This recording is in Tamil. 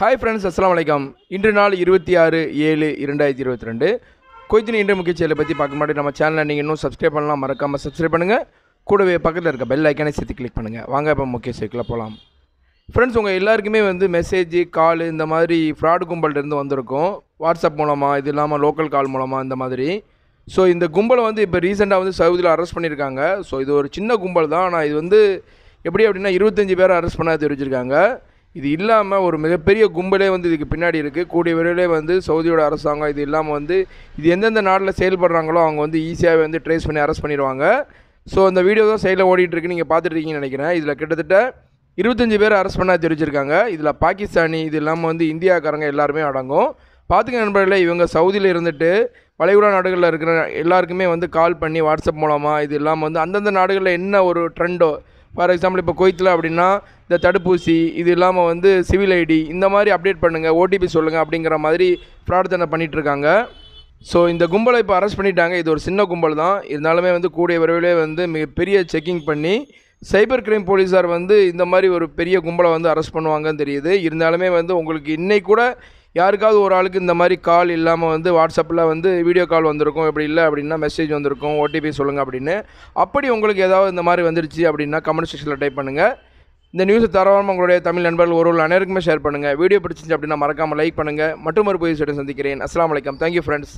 ஹாய் ஃப்ரெண்ட்ஸ் அஸ்லாம் வலைக்கம் இன்று நாள் இருபத்தி ஆறு ஏழு இரண்டாயிரத்தி இருபத்தி ரெண்டு கொய்தின் இன்று முக்கிய செயலை பற்றி பார்க்க மாட்டேன் நம்ம சேனலை நீங்கள் இன்னும் சப்ஸ்கிரைப் பண்ணலாம் மறக்காமல் சப்ஸ்கிரைப் பண்ணுங்கள் கூடவே பக்கத்தில் இருக்க பெல் ஐக்கானே சேர்த்து கிளிக் பண்ணுங்கள் வாங்க இப்போ முக்கிய செய்திக்குள்ளே போகலாம் ஃப்ரெண்ட்ஸ் உங்கள் எல்லாருக்குமே வந்து மெசேஜ் கால் இந்த மாதிரி ஃப்ராடு கும்பல்லேருந்து வந்திருக்கும் வாட்ஸ்அப் மூலமாக இது இல்லாமல் லோக்கல் கால் மூலமாக இந்த மாதிரி ஸோ இந்த கும்பலை வந்து இப்போ ரீசெண்டாக வந்து சவுதியில் அரெஸ்ட் பண்ணியிருக்காங்க ஸோ இது ஒரு சின்ன கும்பல் தான் ஆனால் இது வந்து எப்படி அப்படின்னா இருபத்தஞ்சி பேர் அரெஸ்ட் பண்ண தெரிவிச்சிருக்காங்க இது இல்லாமல் ஒரு மிகப்பெரிய கும்பலே வந்து இதுக்கு பின்னாடி இருக்குது கூடிய விரைவில் வந்து சவுதியோட அரசாங்கம் இது இல்லாமல் வந்து இது எந்தெந்த நாட்டில் செயல்படுறாங்களோ அவங்க வந்து ஈஸியாகவே வந்து ட்ரேஸ் பண்ணி அரெஸ்ட் பண்ணிடுவாங்க ஸோ அந்த வீடியோ தான் சைடில் ஓடிட்டுருக்கு நீங்கள் பார்த்துட்ருக்கீங்கன்னு நினைக்கிறேன் இதில் கிட்டத்தட்ட இருபத்தஞ்சி பேர் அரெஸ்ட் பண்ணால் தெரிவிச்சிருக்காங்க இதில் பாகிஸ்தானி இது இல்லாமல் வந்து இந்தியாக்காரங்க எல்லாருமே அடங்கும் பார்த்துக்க நண்பர்களே இவங்க சவுதியில் இருந்துட்டு வளைகுடா நாடுகளில் இருக்கிற எல்லாருக்குமே வந்து கால் பண்ணி வாட்ஸ்அப் மூலமாக இது இல்லாமல் வந்து அந்தந்த நாடுகளில் என்ன ஒரு ட்ரெண்டோ ஃபார் எக்ஸாம்பிள் இப்போ கோயத்தில் அப்படின்னா இந்த தடுப்பூசி இது இல்லாமல் வந்து சிவில் ஐடி இந்த மாதிரி அப்டேட் பண்ணுங்கள் ஓடிபி சொல்லுங்கள் அப்படிங்கிற மாதிரி பிரார்த்தனை பண்ணிகிட்ருக்காங்க ஸோ இந்த கும்பலை இப்போ அரெஸ்ட் பண்ணிட்டாங்க இது ஒரு சின்ன கும்பல் தான் இருந்தாலுமே வந்து கூடிய விரைவிலே வந்து மிகப்பெரிய செக்கிங் பண்ணி சைபர் கிரைம் போலீஸார் வந்து இந்த மாதிரி ஒரு பெரிய கும்பலை வந்து அரெஸ்ட் பண்ணுவாங்கன்னு தெரியுது இருந்தாலுமே வந்து உங்களுக்கு இன்னைக்கு கூட யாருக்காவது ஒரு ஆளுக்கு இந்த மாதிரி கால் இல்லாமல் வந்து வாட்ஸ்அப்பில் வந்து வீடியோ கால் வந்திருக்கும் இப்படி இல்லை அப்படின்னா மெசேஜ் வந்திருக்கும் ஓடிபி சொல்லுங்கள் அப்படின்னு அப்படி உங்களுக்கு ஏதாவது இந்த மாதிரி வந்துருச்சு அப்படின்னா கமெண்ட் செக்ஷனில் டைப் பண்ணுங்கள் இந்த நியூஸை தரவாமல் உங்களுடைய தமிழ் நண்பர்கள் ஒரு ஒரு அனைவருக்குமே ஷேர் பண்ணுங்கள் வீடியோ பிடிச்சிருந்துச்சு அப்படின்னா மறக்காமல் லைக் பண்ணுங்கள் மற்றும் ஒரு புதிய சந்திக்கிறேன் அஸ்லாம் வலைக்கம் தேங்க்யூ ஃப்ரெண்ட்ஸ்